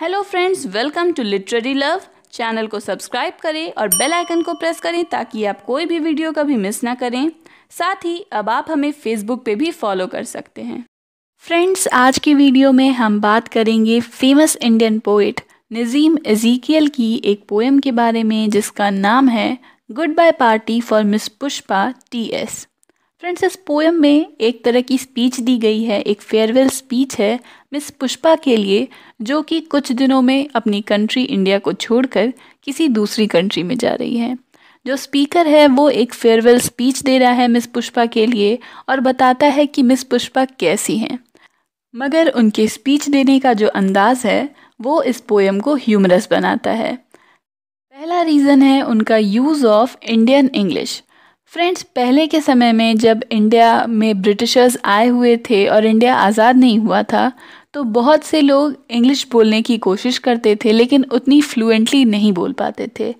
Hello friends welcome to literary love channel को subscribe करें और बेल आइकन को प्रेस करें ताकि आप कोई भी वीडियो कभी मिस ना करें साथ ही अब आप हमें फेसबुक पे भी फॉलो कर सकते हैं फ्रेंड्स आज की वीडियो में हम बात करेंगे famous Indian poet Nissim Ezekiel की एक पोएम के बारे में जिसका नाम है good bye party for miss Pushpa T S friends इस पोएम में एक तरह की स्पीच दी गई है एक फेयरवेल स्पीच है मिस पुष्पा के लिए जो कि कुछ दिनों में अपनी कंट्री इंडिया को छोड़कर किसी दूसरी कंट्री में जा रही है जो स्पीकर है वो एक फेयरवेल स्पीच दे रहा है मिस पुष्पा के लिए और बताता है कि मिस पुष्पा कैसी हैं मगर उनके स्पीच देने का जो अंदाज़ है वो इस पोएम को ह्यूमरस बनाता है पहला रीज़न है उनका use of Indian English friends पहले के समय में जब इंडिया में ब्रिटिशर्स आए हुए थे और इंडिया आज़ाद नहीं हुआ था तो बहुत से लोग इंग्लिश बोलने की कोशिश करते थे लेकिन उतनी फ्लुएंटली नहीं बोल पाते थे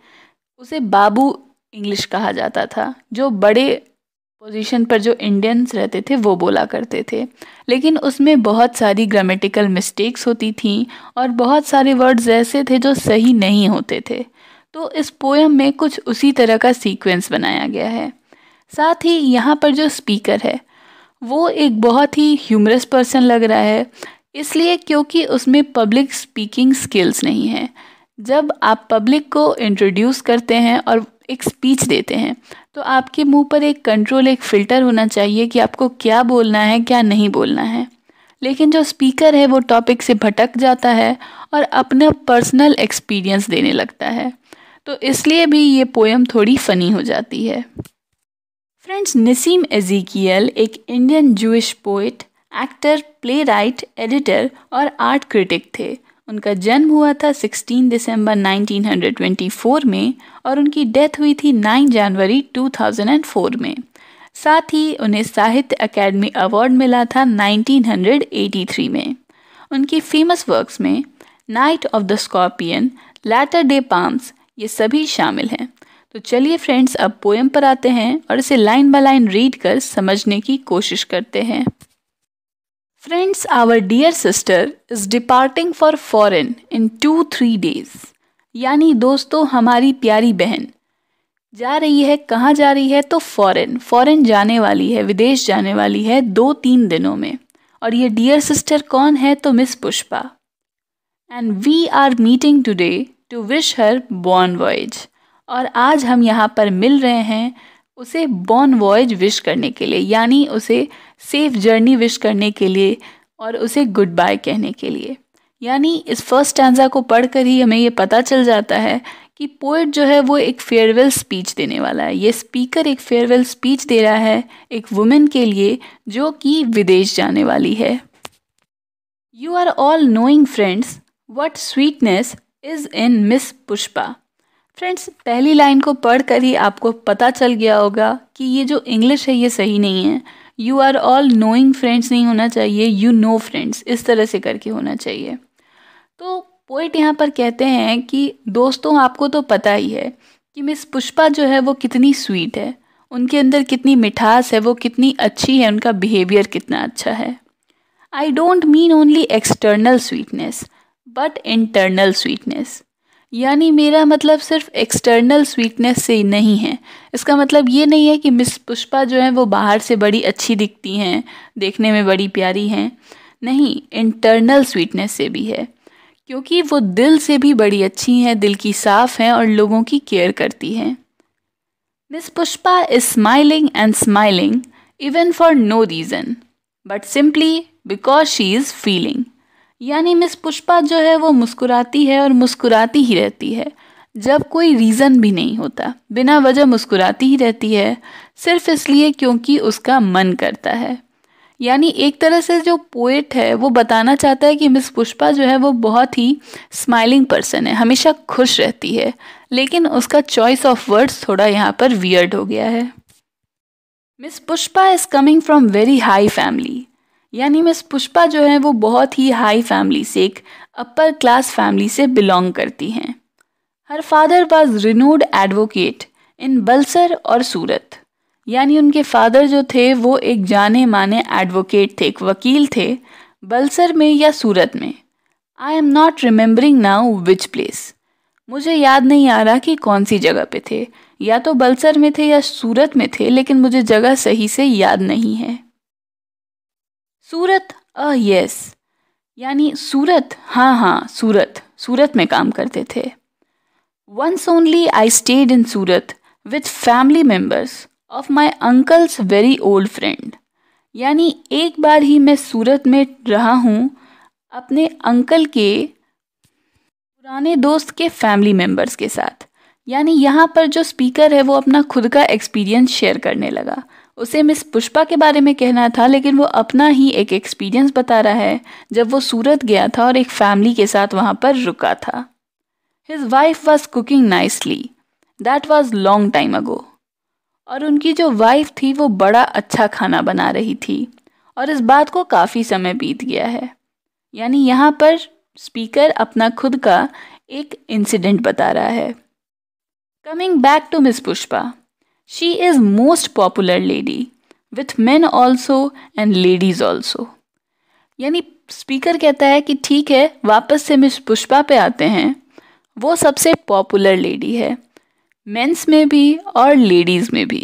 उसे बाबू इंग्लिश कहा जाता था जो बड़े पोजीशन पर जो इंडियंस रहते थे वो बोला करते थे लेकिन उसमें बहुत सारी ग्रामेटिकल मिस्टेक्स होती थी और बहुत सारे वर्ड्स ऐसे थे जो सही नहीं होते थे तो इस पोएम में कुछ उसी तरह का सीक्वेंस बनाया गया है साथ ही यहाँ पर जो स्पीकर है वो एक बहुत ही ह्यूमरस पर्सन लग रहा है इसलिए क्योंकि उसमें पब्लिक स्पीकिंग स्किल्स नहीं है जब आप पब्लिक को इंट्रोड्यूस करते हैं और एक स्पीच देते हैं तो आपके मुंह पर एक कंट्रोल एक फ़िल्टर होना चाहिए कि आपको क्या बोलना है क्या नहीं बोलना है लेकिन जो स्पीकर है वो टॉपिक से भटक जाता है और अपना पर्सनल एक्सपीरियंस देने लगता है तो इसलिए भी ये पोएम थोड़ी फ़नी हो जाती है फ्रेंड्स नसीम एजिकियल एक Indian Jewish poet actor write editor और आर्ट क्रिटिक थे उनका जन्म हुआ था 16 दिसंबर 1924 में और उनकी डेथ हुई थी 9 जनवरी 2004 में साथ ही उन्हें साहित्य अकेडमी अवार्ड मिला था 1983 में उनकी फेमस वर्क्स में night of the scorpion latter day psalms ये सभी शामिल हैं तो चलिए फ्रेंड्स अब पोएम पर आते हैं और इसे लाइन बाय लाइन रीड कर समझने की कोशिश करते हैं friends our dear sister is departing for foreign in two three days यानी दोस्तों हमारी प्यारी बहन जा रही है कहाँ जा रही है तो फॉरेन फॉरेन जाने वाली है विदेश जाने वाली है दो तीन दिनों में और ये डियर सिस्टर कौन है तो miss Pushpa and we are meeting today to wish her bon voyage और आज हम यहाँ पर मिल रहे हैं उसे बॉन वॉयज विश करने के लिए यानी उसे सेफ जर्नी विश करने के लिए और उसे गुड बाय कहने के लिए यानी इस फर्स्ट टैंजा को पढ़कर ही हमें ये पता चल जाता है कि पोइट जो है वो एक फेयरवेल स्पीच देने वाला है ये स्पीकर एक फेयरवेल स्पीच दे रहा है एक वुमेन के लिए जो कि विदेश जाने वाली है you are all knowing friends what sweetness is in miss Pushpa friends पहली लाइन को पढ़कर ही आपको पता चल गया होगा कि ये जो इंग्लिश है ये सही नहीं है you are all knowing friends नहीं होना चाहिए यू नो फ्रेंड्स इस तरह से करके होना चाहिए तो पोइट यहाँ पर कहते हैं कि दोस्तों आपको तो पता ही है कि मिस पुष्पा जो है वो कितनी स्वीट है उनके अंदर कितनी मिठास है वो कितनी अच्छी है उनका बिहेवियर कितना अच्छा है I don't mean only external sweetness but internal sweetness यानी मेरा मतलब सिर्फ एक्सटर्नल स्वीटनेस से ही नहीं है इसका मतलब ये नहीं है कि मिस पुष्पा जो है वो बाहर से बड़ी अच्छी दिखती हैं देखने में बड़ी प्यारी हैं नहीं इंटरनल स्वीटनेस से भी है क्योंकि वो दिल से भी बड़ी अच्छी हैं दिल की साफ़ हैं और लोगों की केयर करती हैं miss Pushpa is smiling and smiling even for no reason but simply because she is feeling यानी मिस पुष्पा जो है वो मुस्कुराती है और मुस्कुराती ही रहती है जब कोई रीज़न भी नहीं होता बिना वजह मुस्कुराती ही रहती है सिर्फ इसलिए क्योंकि उसका मन करता है यानी एक तरह से जो पोएट है वो बताना चाहता है कि मिस पुष्पा जो है वो बहुत ही स्माइलिंग पर्सन है हमेशा खुश रहती है लेकिन उसका चॉइस ऑफ वर्ड्स थोड़ा यहाँ पर वियर्ड हो गया है miss Pushpa is coming from very high family यानी मिस पुष्पा जो है वो बहुत ही हाई फैमिली से एक अपर क्लास फैमिली से बिलोंग करती हैं her father was renowned advocate in Bulsar और सूरत यानी उनके फादर जो थे वो एक जाने माने एडवोकेट थे एक वकील थे बल्सर में या सूरत में I am not remembering now which place मुझे याद नहीं आ रहा कि कौन सी जगह पे थे या तो बल्सर में थे या सूरत में थे लेकिन मुझे जगह सही से याद नहीं है सूरत अ यस यानी सूरत हाँ हाँ सूरत सूरत में काम करते थे once only I stayed in Surat with family members of my uncles very old friend यानी एक बार ही मैं सूरत में रहा हूँ अपने अंकल के पुराने दोस्त के फैमिली मेम्बर्स के साथ यानी यहाँ पर जो स्पीकर है वो अपना खुद का एक्सपीरियंस शेयर करने लगा उसे मिस पुष्पा के बारे में कहना था लेकिन वो अपना ही एक एक्सपीरियंस बता रहा है जब वो सूरत गया था और एक फैमिली के साथ वहाँ पर रुका था his wife was cooking nicely that was long time ago और उनकी जो वाइफ थी वो बड़ा अच्छा खाना बना रही थी और इस बात को काफ़ी समय बीत गया है यानी यहाँ पर स्पीकर अपना खुद का एक इंसिडेंट बता रहा है coming back to miss Pushpa She is most popular lady with men also and ladies also. यानी स्पीकर कहता है कि ठीक है वापस से मिस पुष्पा पे आते हैं वो सबसे पॉपुलर लेडी है मेंस में भी और लेडीज़ में भी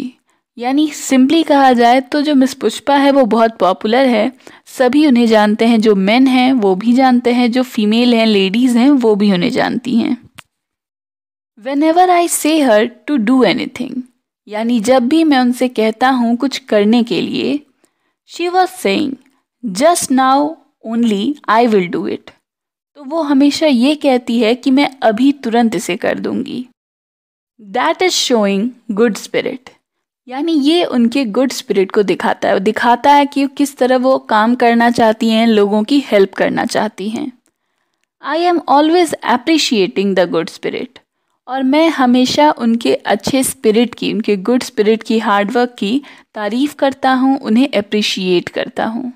यानी सिंपली कहा जाए तो जो मिस पुष्पा है वो बहुत पॉपुलर है सभी उन्हें जानते हैं जो मेन हैं वो भी जानते हैं जो फीमेल हैं लेडीज़ हैं वो भी उन्हें जानती हैं when whenever I say her to do anything यानी जब भी मैं उनसे कहता हूँ कुछ करने के लिए she was saying just now only I will do it तो वो हमेशा ये कहती है कि मैं अभी तुरंत इसे कर दूंगी that is showing good spirit यानी ये उनके गुड स्पिरिट को दिखाता है दिखाता है कि किस तरह वो काम करना चाहती हैं लोगों की हेल्प करना चाहती हैं I am always appreciating the good spirit और मैं हमेशा उनके अच्छे स्पिरिट की उनके गुड स्पिरिट की हार्डवर्क की तारीफ़ करता हूँ उन्हें अप्रिशिएट करता हूँ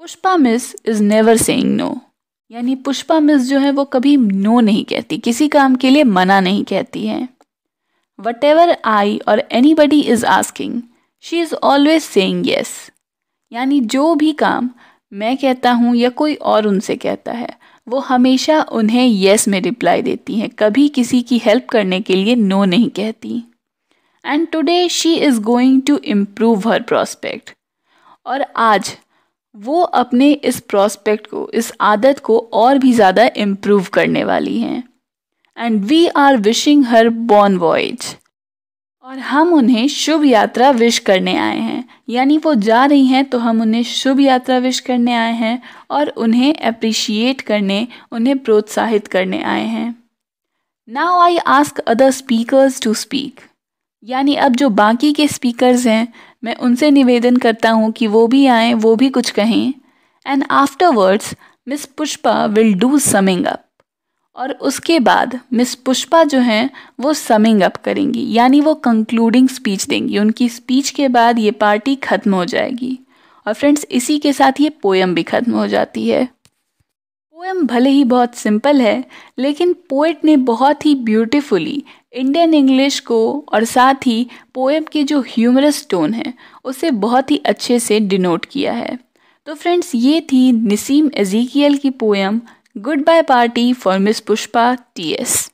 Pushpa miss is never saying no यानी पुष्पा मिस जो है वो कभी नो नहीं कहती किसी काम के लिए मना नहीं कहती है वट एवर आई और anybody is asking she is always saying yes यानी जो भी काम मैं कहता हूँ या कोई और उनसे कहता है वो हमेशा उन्हें येस में रिप्लाई देती हैं कभी किसी की हेल्प करने के लिए नो नहीं कहती and today she is going to improve her prospect और आज वो अपने इस प्रॉस्पेक्ट को इस आदत को और भी ज़्यादा इम्प्रूव करने वाली हैं and we are wishing her bon voyage और हम उन्हें शुभ यात्रा विश करने आए हैं यानी वो जा रही हैं तो हम उन्हें शुभ यात्रा विश करने आए हैं और उन्हें अप्रिशिएट करने उन्हें प्रोत्साहित करने आए हैं now I ask other speakers to speak यानी अब जो बाकी के स्पीकर्स हैं मैं उनसे निवेदन करता हूँ कि वो भी आएँ वो भी कुछ कहें and afterwards miss Pushpa will do something up और उसके बाद मिस पुष्पा जो हैं वो समिंग अप करेंगी यानी वो कंक्लूडिंग स्पीच देंगी उनकी स्पीच के बाद ये पार्टी ख़त्म हो जाएगी और फ्रेंड्स इसी के साथ ये पोएम भी ख़त्म हो जाती है पोएम भले ही बहुत सिंपल है लेकिन पोइट ने बहुत ही ब्यूटीफुली इंडियन इंग्लिश को और साथ ही पोएम के जो ह्यूमरस टोन है उसे बहुत ही अच्छे से डिनोट किया है तो फ्रेंड्स ये थी नसीम एजीकियल की poem Goodbye Party for Miss Pushpa T.S.